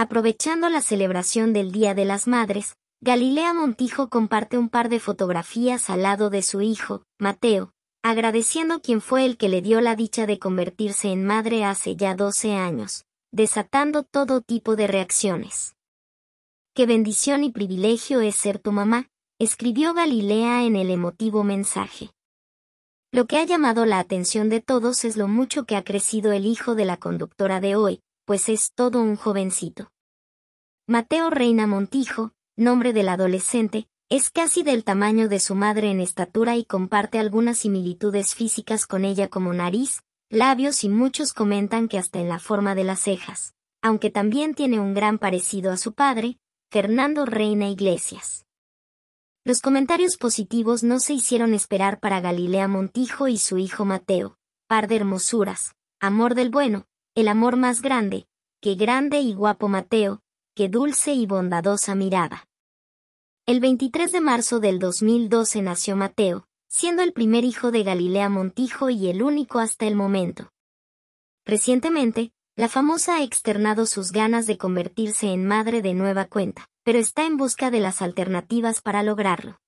Aprovechando la celebración del Día de las Madres, Galilea Montijo comparte un par de fotografías al lado de su hijo, Mateo, agradeciendo quien fue el que le dio la dicha de convertirse en madre hace ya 12 años, desatando todo tipo de reacciones. Qué bendición y privilegio es ser tu mamá, escribió Galilea en el emotivo mensaje. Lo que ha llamado la atención de todos es lo mucho que ha crecido el hijo de la conductora de hoy, pues es todo un jovencito. Mateo Reina Montijo, nombre del adolescente, es casi del tamaño de su madre en estatura y comparte algunas similitudes físicas con ella como nariz, labios y muchos comentan que hasta en la forma de las cejas, aunque también tiene un gran parecido a su padre, Fernando Reina Iglesias. Los comentarios positivos no se hicieron esperar para Galilea Montijo y su hijo Mateo, par de hermosuras, amor del bueno, el amor más grande, qué grande y guapo Mateo, qué dulce y bondadosa mirada. El 23 de marzo del 2012 nació Mateo, siendo el primer hijo de Galilea Montijo y el único hasta el momento. Recientemente, la famosa ha externado sus ganas de convertirse en madre de nueva cuenta, pero está en busca de las alternativas para lograrlo.